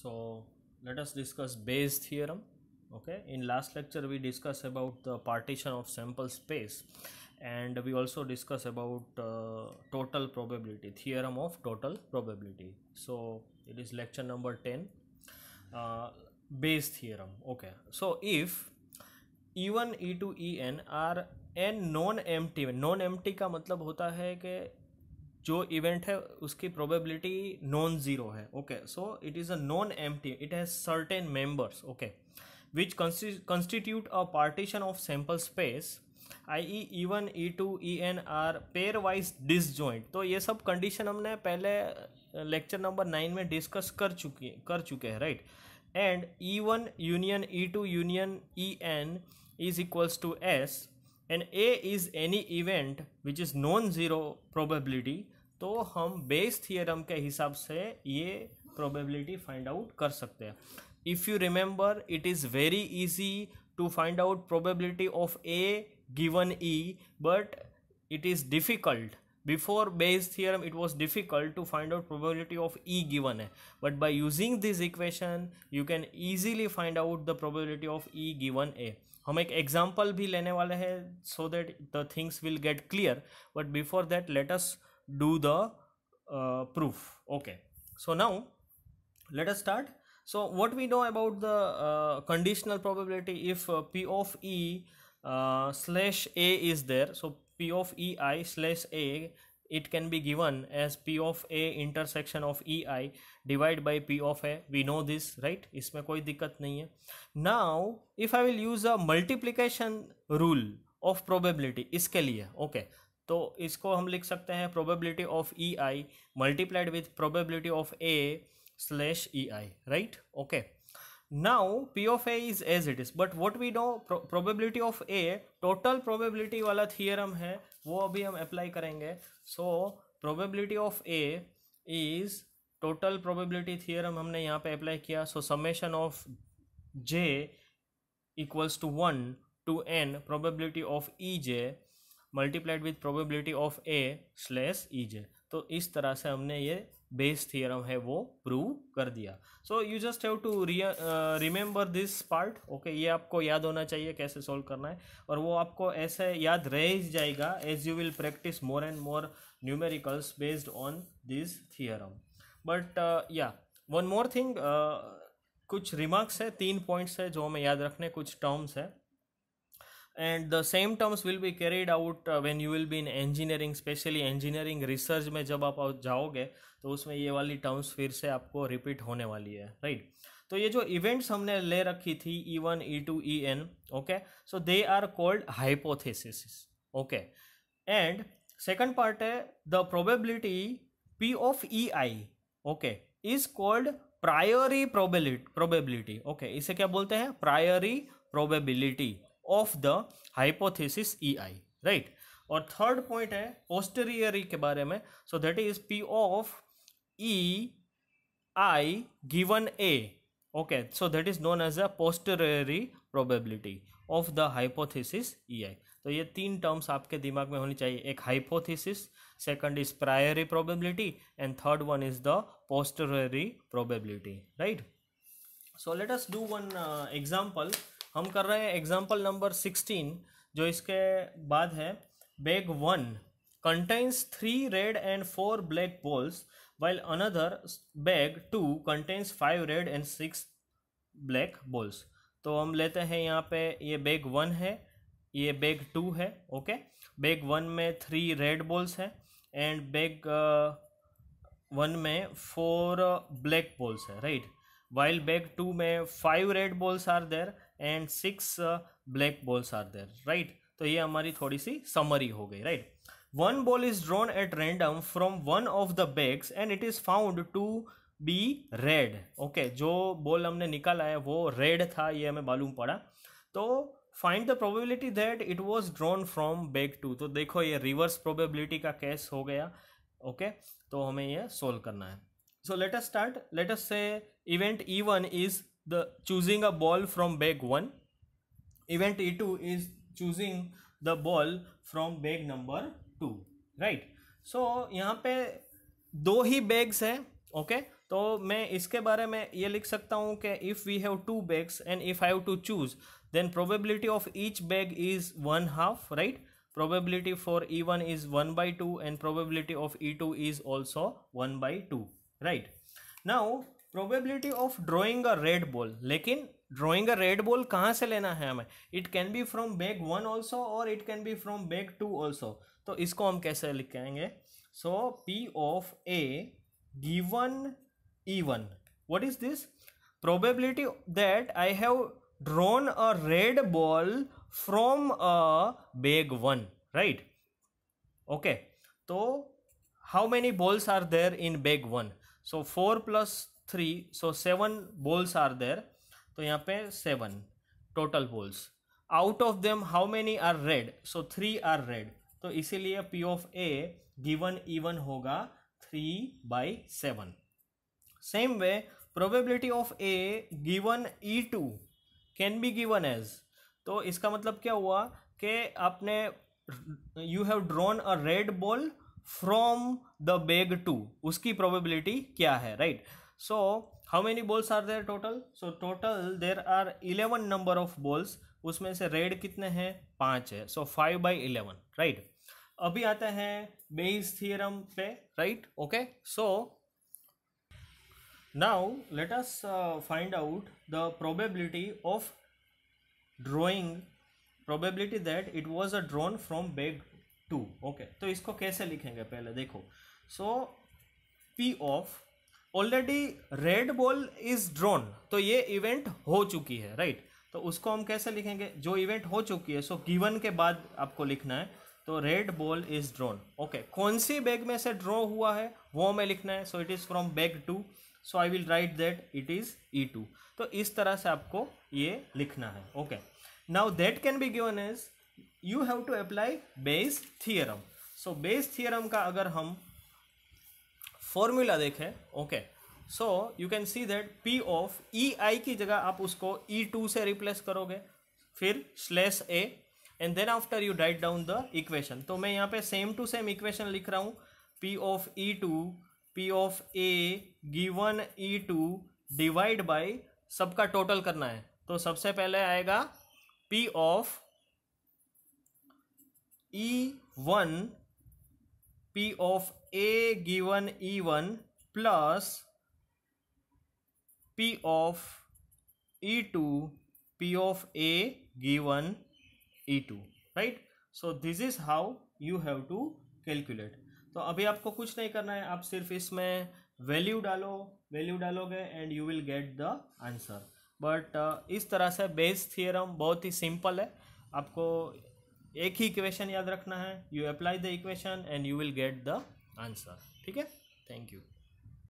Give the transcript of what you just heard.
so let us discuss Bayes theorem okay in last lecture we discuss about the partition of sample space and we also discuss about uh, total probability theorem of total probability so it is lecture number 10 uh, Bayes theorem okay so if e1 e2 en are n non empty non empty ka matlab hota hai ke जो event है उसकी probability non zero है okay so it is a non M it has certain members okay which a partition which constitute a E E sample E two E N are pairwise disjoint तो ये सब condition हमने पहले lecture number nine में discuss कर चुकी कर चुके हैं right and E one union E two union E N is equals to S and A is any event which is non zero probability तो हम बेस थियरम के हिसाब से ये प्रोबेबिलिटी फाइंड आउट कर सकते हैं if you remember it is very easy to find out probability of A given E but it is difficult before Bayes theorem it was difficult to find out probability of E given है but by using this equation you can easily find out the probability of E given A हम एक example भी लेने वाले हैं so that the things will get clear but before that latest do the uh, proof okay so now let us start so what we know about the uh, conditional probability if uh, p of e uh, slash a is there so p of e i slash a it can be given as p of a intersection of e i divided by p of a we know this right isme koi dikkat nahi hai now if I will use a multiplication rule of probability iske liye okay तो इसको हम लिख सकते हैं probability of E I multiplied with probability of A slash E I right okay now P of A is as it is but what we know probability of A total probability वाला theorem है वो अभी हम apply करेंगे so probability of A is total probability theorem हमने यहाँ पे apply किया so summation of J equals to one to N probability of E J multiplied with probability of A slash E J तो इस तरह से हमने ये बेस थियरम है वो प्रूव कर दिया so you just have to remember this part okay ये आपको याद होना चाहिए कैसे सॉल्व करना है और वो आपको ऐसे याद रह जाएगा as you will practice more and more numericals based on this theorem but yeah one more thing कुछ रिमार्क्स है तीन पॉइंट्स है जो हमें याद रखने कुछ टर्म्स है and the same terms will be carried out when you will be in engineering specially engineering research में जब आप जाओगे तो उसमें ये वाली टर्म्स फिर से आपको रिपीट होने वाली है राइट right? तो ये जो इवेंट्स हमने ले रखी थी E one E two E N okay so they are called hypothesis okay and second part है the probability P of E I okay is called priori probability okay इसे क्या बोलते हैं priori probability of the hypothesis E I right और third point है posteriori के बारे में so that is P of E I given A okay so that is known as a पोस्टेरियरी probability of the hypothesis E I तो ये तीन terms आपके दिमाग में होनी चाहिए एक hypothesis second is priori probability and third one is the posteriori probability right so let us do one example हम कर रहे हैं एग्जाम्पल नंबर सिक्सटीन जो इसके बाद है bag one contains three red and four black balls while another bag two contains five red and six black balls तो हम लेते हैं यहाँ पे ये बैग वन है ये बैग टू है ओके बैग वन में थ्री रेड बॉल्स है एंड बैग वन में फोर ब्लैक बॉल्स है राइट वाइल बैग टू में five red balls are there and six black balls are there right तो ये हमारी थोड़ी सी समरी हो गई right one ball is drawn at random from one of the bags and it is found to be red okay जो ball हमने निकाला है वो रेड था ये हमें मालूम पड़ा तो find the probability that it was drawn from bag two तो देखो ये रिवर्स प्रोबेबिलिटी का केस हो गया ओके okay? तो हमें यह सोल्व करना है so let's start let's say event E one is the choosing a ball from bag 1 event a2 is choosing the ball from bag number 2 right so yahan pe do hi bags hai okay तो मैं इसके बारे में ये लिख सकता हूँ कि if we have two bags and if I have to choose then probability of each bag is one half right probability for E one is one by two and probability of E two is also one by two right now probability of drawing a red ball लेकिन drawing a red ball कहाँ से लेना है हमें it can be from bag one also और it can be from bag two also तो इसको हम कैसे लिखेंगे so P of A given E one what is this probability that I have drawn a red ball from a bag one right okay तो how many balls are there in bag one so four plus three so seven balls are there तो यहाँ पे seven total balls out of them how many are red so three are red तो इसीलिए P of A given E one होगा three by seven same way probability of A given E two can be given as तो इसका मतलब क्या हुआ कि आपने you have drawn a red ball from the bag two उसकी प्रोबेबिलिटी क्या है right right? so how many balls are there total so total there are eleven number of balls उसमें से रेड कितने हैं पाँच है so five by eleven right अभी आते हैं बेस थियरम पे right okay so now us uh, find out the probability of drawing probability that it was a drawn from bag two okay तो इसको कैसे लिखेंगे पहले देखो so P of already red ball is drawn तो ये event हो चुकी है राइट तो उसको हम कैसे लिखेंगे जो इवेंट हो चुकी है सो so गिवन के बाद आपको लिखना है तो red ball is drawn okay कौन सी बैग में से ड्रॉ हुआ है वो हमें लिखना है so it is from bag two so I will write that it is E two तो इस तरह से आपको ये लिखना है okay now that can be given as you have to apply Bayes theorem so Bayes theorem का अगर हम फॉर्मूला देखें okay so you can see that P of E i की जगह आप उसको ई e टू से रिप्लेस करोगे फिर slash A and then after you write down the equation तो मैं यहाँ पे सेम टू सेम इक्वेशन लिख रहा हूँ P of E two P of A given E two divide by सबका टोटल करना है तो सबसे पहले आएगा P of E one P of A given E one plus P of E two P of A given E two right so this is how you have to calculate तो अभी आपको कुछ नहीं करना है आप सिर्फ इसमें वैल्यू डालो वैल्यू डालोगे and you will get the answer but इस तरह से बेस थियरम बहुत ही सिंपल है आपको एक ही इक्वेशन याद रखना है you apply the equation and you will get the answer ठीक है थैंक यू